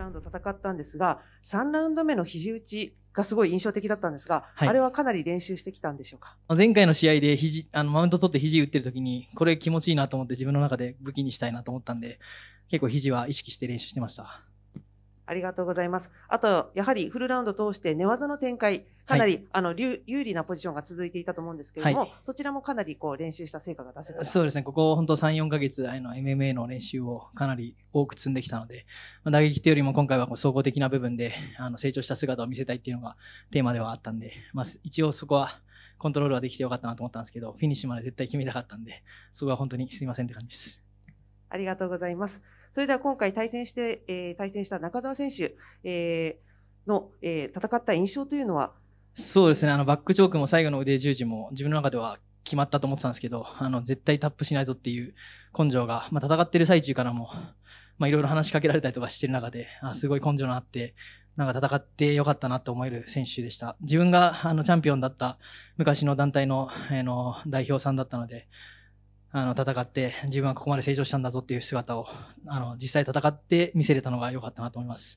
ラウンド戦ったんですが、3ラウンド目の肘打ちがすごい印象的だったんですが、はい、あれはかなり練習してきたんでしょうか前回の試合で肘あのマウント取って肘打ってる時に、これ気持ちいいなと思って自分の中で武器にしたいなと思ったんで、結構肘は意識して練習してました。ありがとうございます。あと、やはりフルラウンド通して寝技の展開、かなり、はい、あの有利なポジションが続いていたと思うんですけれども、はい、そちらもかなりこう練習した成果が出せたそうですね、ここ本当3、4か月、あの MMA の練習をかなり多く積んできたので、ま打撃というよりも今回はこう総合的な部分であの成長した姿を見せたいっていうのがテーマではあったんで、まあ、一応そこはコントロールはできてよかったなと思ったんですけど、フィニッシュまで絶対決めたかったんで、そこは本当にすみませんって感じです。ありがとうございます。それでは今回対戦して、えー、対戦した中澤選手、えー、の、えー、戦った印象というのはそうですね、あのバックチョークも最後の腕十字も自分の中では決まったと思ってたんですけど、あの絶対タップしないぞっていう根性が、まあ、戦ってる最中からも、まあ、いろいろ話しかけられたりとかしてる中で、あすごい根性のあって、なんか戦ってよかったなと思える選手でした。自分があのチャンピオンだった昔の団体の,、えの代表さんだったので、あの、戦って、自分はここまで成長したんだぞっていう姿を、あの、実際戦って見せれたのが良かったなと思います。